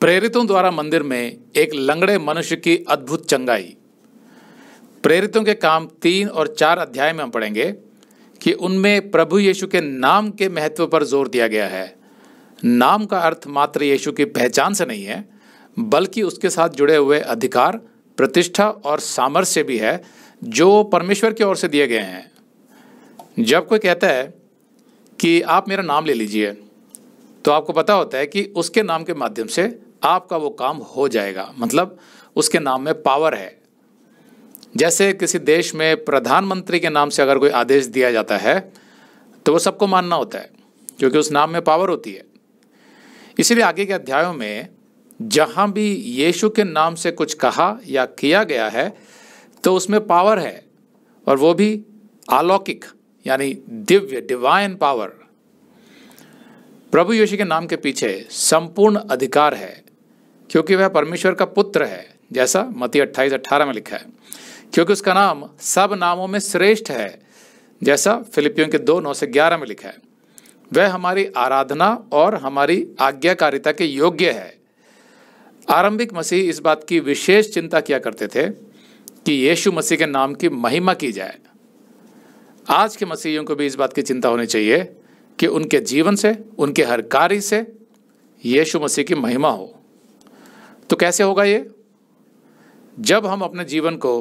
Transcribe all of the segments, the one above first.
प्रेरितों द्वारा मंदिर में एक लंगड़े मनुष्य की अद्भुत चंगाई प्रेरितों के काम तीन और चार अध्याय में हम पढ़ेंगे कि उनमें प्रभु यीशु के नाम के महत्व पर जोर दिया गया है नाम का अर्थ मात्र यीशु की पहचान से नहीं है बल्कि उसके साथ जुड़े हुए अधिकार प्रतिष्ठा और सामर्थ्य भी है जो परमेश्वर की ओर से दिए गए हैं जब कोई कहता है कि आप मेरा नाम ले लीजिए तो आपको पता होता है कि उसके नाम के माध्यम से आपका वो काम हो जाएगा मतलब उसके नाम में पावर है जैसे किसी देश में प्रधानमंत्री के नाम से अगर कोई आदेश दिया जाता है तो वो सबको मानना होता है क्योंकि उस नाम में पावर होती है इसीलिए आगे के अध्यायों में जहाँ भी यीशु के नाम से कुछ कहा या किया गया है तो उसमें पावर है और वो भी अलौकिक यानी दिव्य डिवाइन पावर प्रभु यीशु के नाम के पीछे संपूर्ण अधिकार है क्योंकि वह परमेश्वर का पुत्र है जैसा मती अट्ठाईस अट्ठारह में लिखा है क्योंकि उसका नाम सब नामों में श्रेष्ठ है जैसा फिलिपियों के दो नौ से ग्यारह में लिखा है वह हमारी आराधना और हमारी आज्ञाकारिता के योग्य है आरंभिक मसीह इस बात की विशेष चिंता किया करते थे कि यीशु मसीह के नाम की महिमा की जाए आज के मसीहियों को भी इस बात की चिंता होनी चाहिए कि उनके जीवन से उनके हर कार्य से यीशु मसीह की महिमा हो तो कैसे होगा ये जब हम अपने जीवन को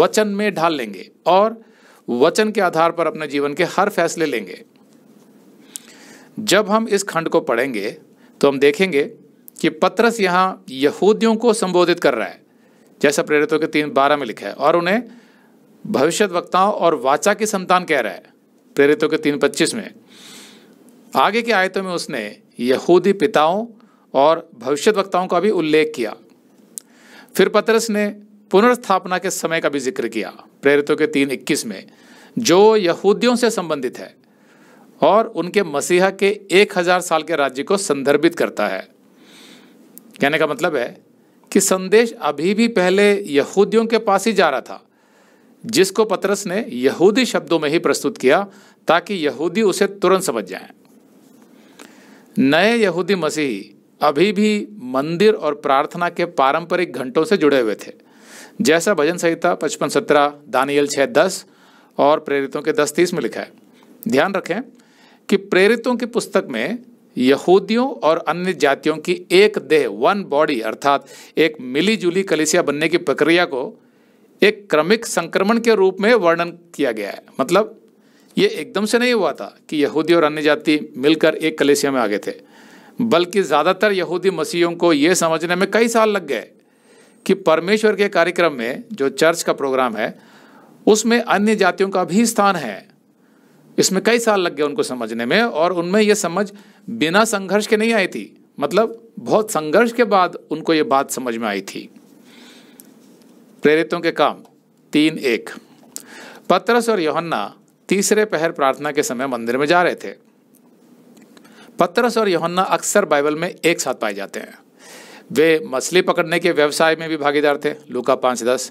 वचन में ढाल लेंगे और वचन के आधार पर अपने जीवन के हर फैसले लेंगे जब हम इस खंड को पढ़ेंगे तो हम देखेंगे कि पत्रस यहां यहूदियों को संबोधित कर रहा है जैसा प्रेरितों के तीन बारह में लिखा है और उन्हें भविष्य वक्ताओं और वाचा की संतान कह रहा है प्रेरितों के तीन पच्चीस में आगे की आयतों में उसने यहूदी पिताओं और भविष्य वक्ताओं का भी उल्लेख किया फिर पतरस ने पुनर्स्थापना के समय का भी जिक्र किया प्रेरितों के तीन इक्कीस में जो यहूदियों से संबंधित है और उनके मसीहा के एक हजार साल के राज्य को संदर्भित करता है कहने का मतलब है कि संदेश अभी भी पहले यहूदियों के पास ही जा रहा था जिसको पतरस ने यहूदी शब्दों में ही प्रस्तुत किया ताकि यहूदी उसे तुरंत समझ जाएं। नए यहूदी मसीही अभी भी मंदिर और प्रार्थना के पारंपरिक घंटों से जुड़े हुए थे जैसा भजन संहिता पचपन सत्रह दानियल छः दस और प्रेरितों के दस तीस में लिखा है ध्यान रखें कि प्रेरितों की पुस्तक में यहूदियों और अन्य जातियों की एक देह वन बॉडी अर्थात एक मिलीजुली कलिसिया बनने की प्रक्रिया को एक क्रमिक संक्रमण के रूप में वर्णन किया गया है मतलब ये एकदम से नहीं हुआ था कि यहूदी और अन्य जाति मिलकर एक कलेशिया में आ गए थे बल्कि ज़्यादातर यहूदी मसीहों को ये समझने में कई साल लग गए कि परमेश्वर के कार्यक्रम में जो चर्च का प्रोग्राम है उसमें अन्य जातियों का भी स्थान है इसमें कई साल लग गए उनको समझने में और उनमें यह समझ बिना संघर्ष के नहीं आई थी मतलब बहुत संघर्ष के बाद उनको ये बात समझ में आई थी प्रेरितों के काम तीन एक पतरस और योहन्ना तीसरे पहर प्रार्थना के समय मंदिर में जा रहे थे पतरस और यहन्ना अक्सर बाइबल में एक साथ पाए जाते हैं वे मछली पकड़ने के व्यवसाय में भी भागीदार थे लूका पाँच दस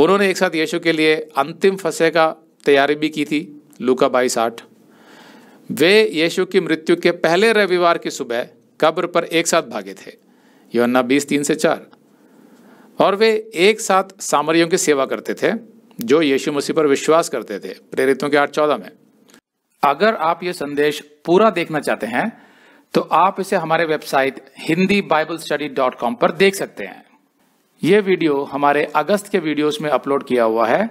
उन्होंने एक साथ यीशु के लिए अंतिम फसे का तैयारी भी की थी लूका बाईस आठ वे यीशु की मृत्यु के पहले रविवार की सुबह कब्र पर एक साथ भागे थे योन्ना बीस तीन से चार और वे एक साथ सामरियों की सेवा करते थे जो यीशु मसीह पर विश्वास करते थे प्रेरितों के आठ चौदह में अगर आप ये संदेश पूरा देखना चाहते हैं तो आप इसे हमारे website Hindi Bible study dot com पर देख सकते हैं ये वीडियो हमारे अगस्त के वीडियोस में अपलोड किया हुआ है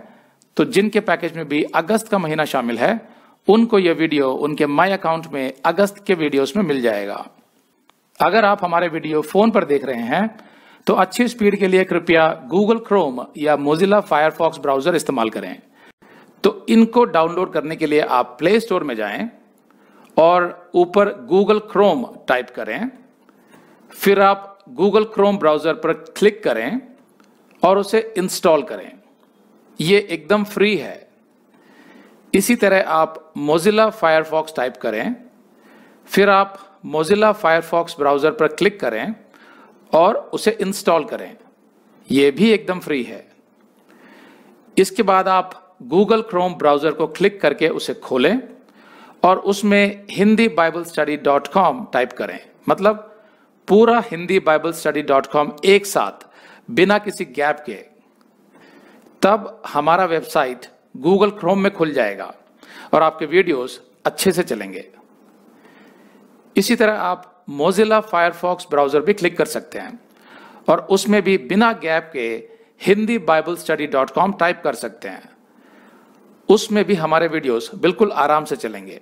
तो जिनके पैकेज में भी अगस्त का महीना शामिल है उनको यह वीडियो उनके माई अकाउंट में अगस्त के वीडियोस में मिल जाएगा अगर आप हमारे वीडियो फोन पर देख रहे हैं तो अच्छी स्पीड के लिए कृपया गूगल क्रोम या मोजिला फायरफॉक्स ब्राउजर इस्तेमाल करें तो इनको डाउनलोड करने के लिए आप प्ले स्टोर में जाएं और ऊपर गूगल क्रोम टाइप करें फिर आप गूगल क्रोम ब्राउज़र पर क्लिक करें और उसे इंस्टॉल करें ये एकदम फ्री है इसी तरह आप मोजिला फायरफॉक्स टाइप करें फिर आप मोजिला फायरफॉक्स ब्राउज़र पर क्लिक करें और उसे इंस्टॉल करें यह भी एकदम फ्री है इसके बाद आप गूगल क्रोम ब्राउज़र को क्लिक करके उसे खोलें और उसमें Hindi Bible study dot com type करें मतलब पूरा Hindi Bible study dot com एक साथ बिना किसी गैप के तब हमारा वेबसाइट गूगल क्रोम में खुल जाएगा और आपके वीडियोस अच्छे से चलेंगे इसी तरह आप मोजिला फायरफॉक्स ब्राउज़र भी क्लिक कर सकते हैं और उसमें भी बिना गैप के Hindi Bible study dot com type कर सकते हैं उसमें भी हमारे वीडियोस बिल्कुल आराम से चलेंगे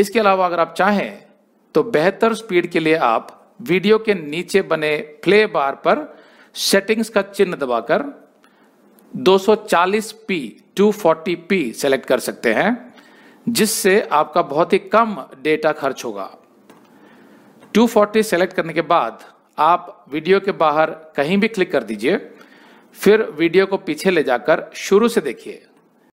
इसके अलावा अगर आप चाहें तो बेहतर स्पीड के लिए आप वीडियो के नीचे बने प्ले बार पर सेटिंग्स का चिन्ह दबाकर 240p 240p सेलेक्ट कर सकते हैं जिससे आपका बहुत ही कम डेटा खर्च होगा 240 सेलेक्ट करने के बाद आप वीडियो के बाहर कहीं भी क्लिक कर दीजिए फिर वीडियो को पीछे ले जाकर शुरू से देखिए